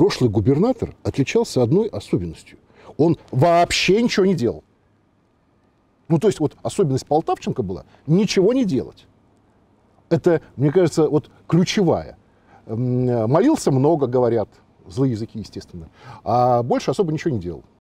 Прошлый губернатор отличался одной особенностью. Он вообще ничего не делал. Ну, то есть вот особенность Полтавченко была – ничего не делать. Это, мне кажется, вот ключевая. Молился много, говорят, злые языки, естественно, а больше особо ничего не делал.